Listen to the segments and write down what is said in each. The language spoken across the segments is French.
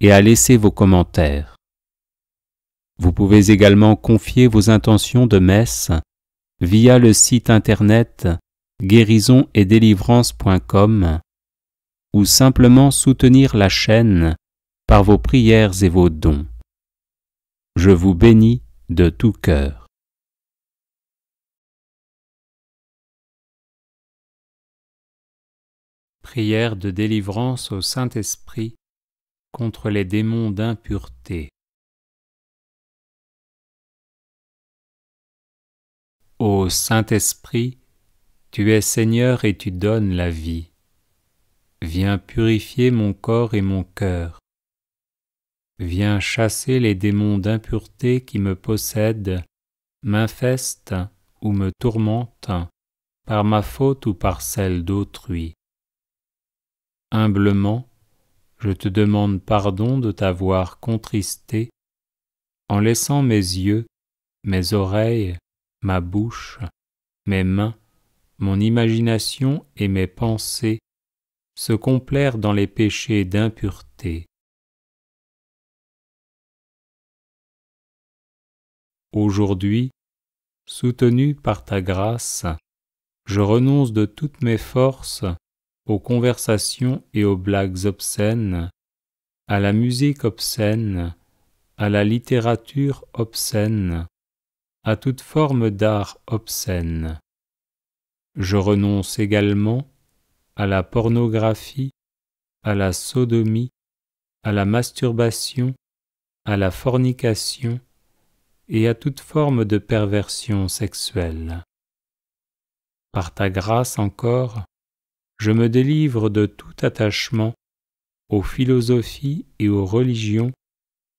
et à laisser vos commentaires. Vous pouvez également confier vos intentions de messe via le site internet guérison et ou simplement soutenir la chaîne par vos prières et vos dons. Je vous bénis de tout cœur. Prière de délivrance au Saint-Esprit contre les démons d'impureté. Ô Saint-Esprit, tu es Seigneur et tu donnes la vie. Viens purifier mon corps et mon cœur. Viens chasser les démons d'impureté qui me possèdent, m'infestent ou me tourmentent, par ma faute ou par celle d'autrui. Humblement, je te demande pardon de t'avoir contristé en laissant mes yeux, mes oreilles, ma bouche, mes mains, mon imagination et mes pensées se complaire dans les péchés d'impureté. Aujourd'hui, soutenu par ta grâce, je renonce de toutes mes forces aux conversations et aux blagues obscènes, à la musique obscène, à la littérature obscène, à toute forme d'art obscène. Je renonce également à la pornographie, à la sodomie, à la masturbation, à la fornication et à toute forme de perversion sexuelle. Par ta grâce encore, je me délivre de tout attachement aux philosophies et aux religions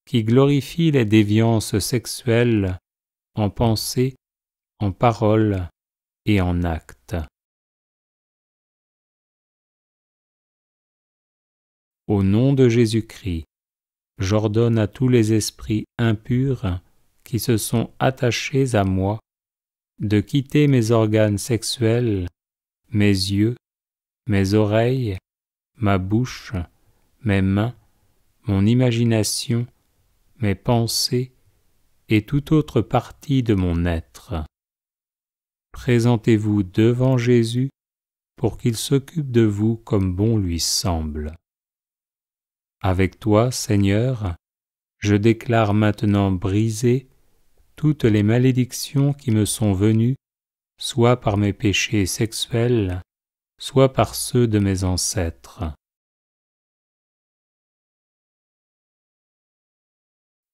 qui glorifient les déviances sexuelles en pensée, en parole et en acte. Au nom de Jésus-Christ, j'ordonne à tous les esprits impurs qui se sont attachés à moi de quitter mes organes sexuels, mes yeux, mes oreilles, ma bouche, mes mains, mon imagination, mes pensées et toute autre partie de mon être. Présentez-vous devant Jésus pour qu'il s'occupe de vous comme bon lui semble. Avec toi, Seigneur, je déclare maintenant briser toutes les malédictions qui me sont venues, soit par mes péchés sexuels, soit par ceux de mes ancêtres.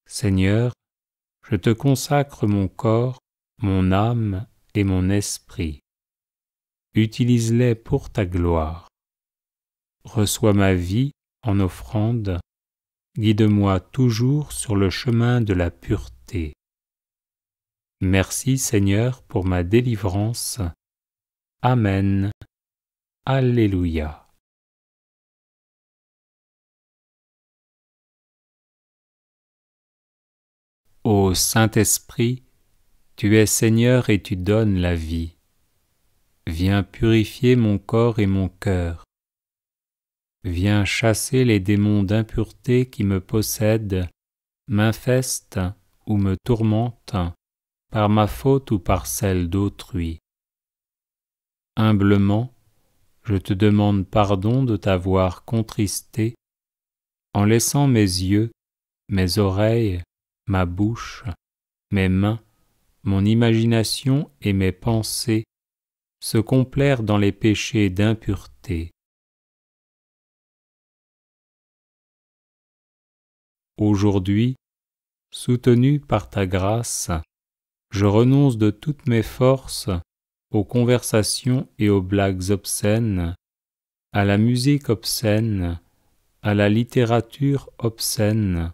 Seigneur, je te consacre mon corps, mon âme et mon esprit. Utilise-les pour ta gloire. Reçois ma vie en offrande, guide-moi toujours sur le chemin de la pureté. Merci Seigneur pour ma délivrance. Amen. Alléluia. Ô Saint-Esprit, tu es Seigneur et tu donnes la vie. Viens purifier mon corps et mon cœur. Viens chasser les démons d'impureté qui me possèdent, m'infestent ou me tourmentent, par ma faute ou par celle d'autrui. Humblement, je te demande pardon de t'avoir contristé en laissant mes yeux, mes oreilles, ma bouche, mes mains, mon imagination et mes pensées se complaire dans les péchés d'impureté. Aujourd'hui, soutenu par ta grâce, je renonce de toutes mes forces aux conversations et aux blagues obscènes, à la musique obscène, à la littérature obscène,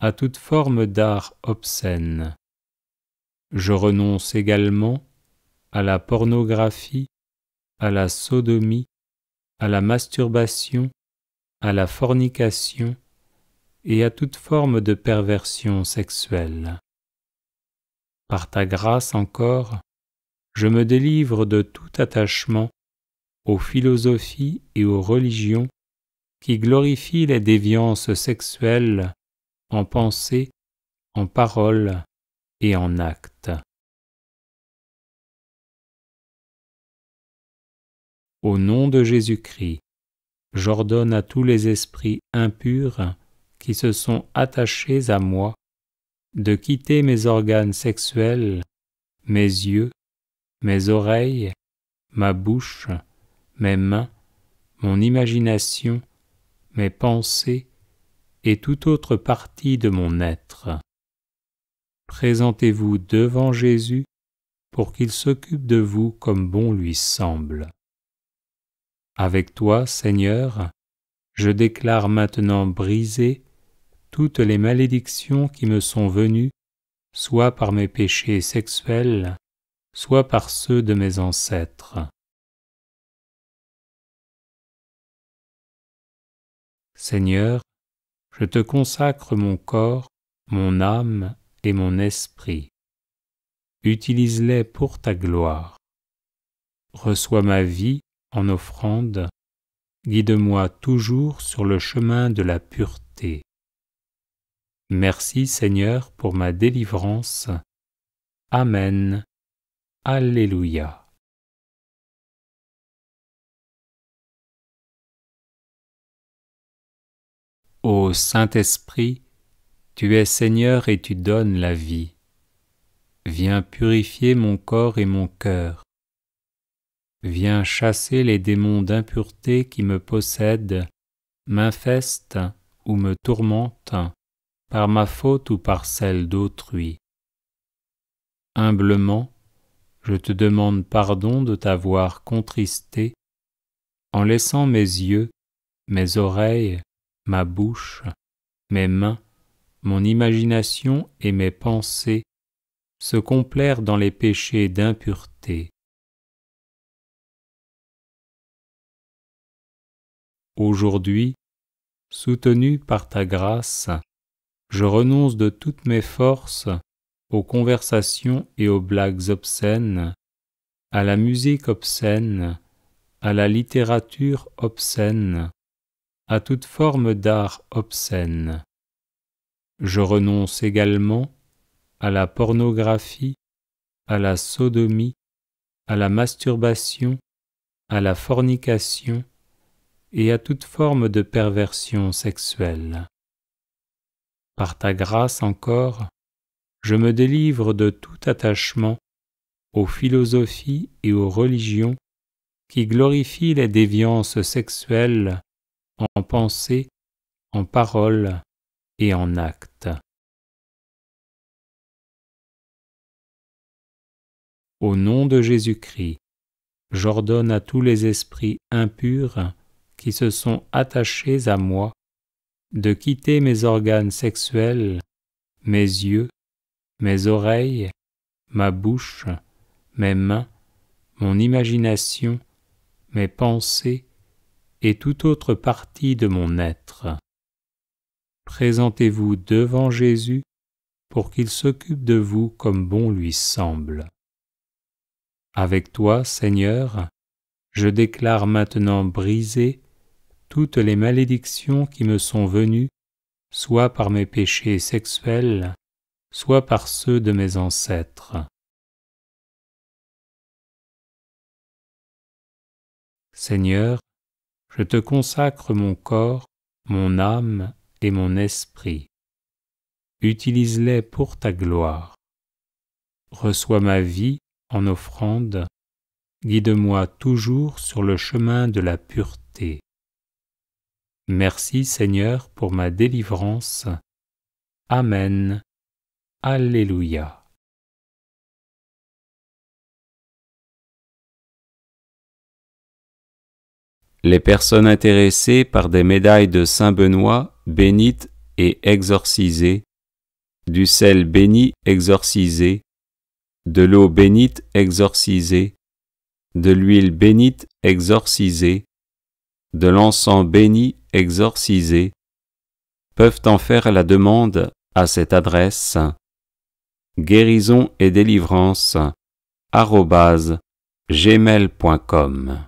à toute forme d'art obscène. Je renonce également à la pornographie, à la sodomie, à la masturbation, à la fornication et à toute forme de perversion sexuelle. Par ta grâce encore, je me délivre de tout attachement aux philosophies et aux religions qui glorifient les déviances sexuelles en pensée, en parole et en acte. Au nom de Jésus-Christ, j'ordonne à tous les esprits impurs qui se sont attachés à moi de quitter mes organes sexuels, mes yeux, mes oreilles, ma bouche, mes mains, mon imagination, mes pensées et toute autre partie de mon être. Présentez-vous devant Jésus pour qu'il s'occupe de vous comme bon lui semble. Avec toi, Seigneur, je déclare maintenant briser toutes les malédictions qui me sont venues, soit par mes péchés sexuels, soit par ceux de mes ancêtres. Seigneur, je te consacre mon corps, mon âme et mon esprit. Utilise-les pour ta gloire. Reçois ma vie en offrande, guide-moi toujours sur le chemin de la pureté. Merci Seigneur pour ma délivrance. Amen. Alléluia. Ô Saint-Esprit, tu es Seigneur et tu donnes la vie. Viens purifier mon corps et mon cœur. Viens chasser les démons d'impureté qui me possèdent, m'infestent ou me tourmentent, par ma faute ou par celle d'autrui. Humblement, je te demande pardon de t'avoir contristé en laissant mes yeux, mes oreilles, ma bouche, mes mains, mon imagination et mes pensées se complaire dans les péchés d'impureté. Aujourd'hui, soutenu par ta grâce, je renonce de toutes mes forces aux conversations et aux blagues obscènes, à la musique obscène, à la littérature obscène, à toute forme d'art obscène. Je renonce également à la pornographie, à la sodomie, à la masturbation, à la fornication et à toute forme de perversion sexuelle. Par ta grâce encore, je me délivre de tout attachement aux philosophies et aux religions qui glorifient les déviances sexuelles en pensée, en parole et en acte. Au nom de Jésus-Christ, j'ordonne à tous les esprits impurs qui se sont attachés à moi de quitter mes organes sexuels, mes yeux, mes oreilles, ma bouche, mes mains, mon imagination, mes pensées et toute autre partie de mon être. Présentez-vous devant Jésus pour qu'il s'occupe de vous comme bon lui semble. Avec toi, Seigneur, je déclare maintenant briser toutes les malédictions qui me sont venues, soit par mes péchés sexuels, soit par ceux de mes ancêtres. Seigneur, je te consacre mon corps, mon âme et mon esprit. Utilise-les pour ta gloire. Reçois ma vie en offrande, guide-moi toujours sur le chemin de la pureté. Merci Seigneur pour ma délivrance. Amen. Alléluia. Les personnes intéressées par des médailles de Saint Benoît, bénites et exorcisées, du sel béni exorcisé, de l'eau bénite exorcisée, de l'huile bénite exorcisée, de l'encens béni exorcisé, peuvent en faire la demande à cette adresse guérison et délivrance gmail.com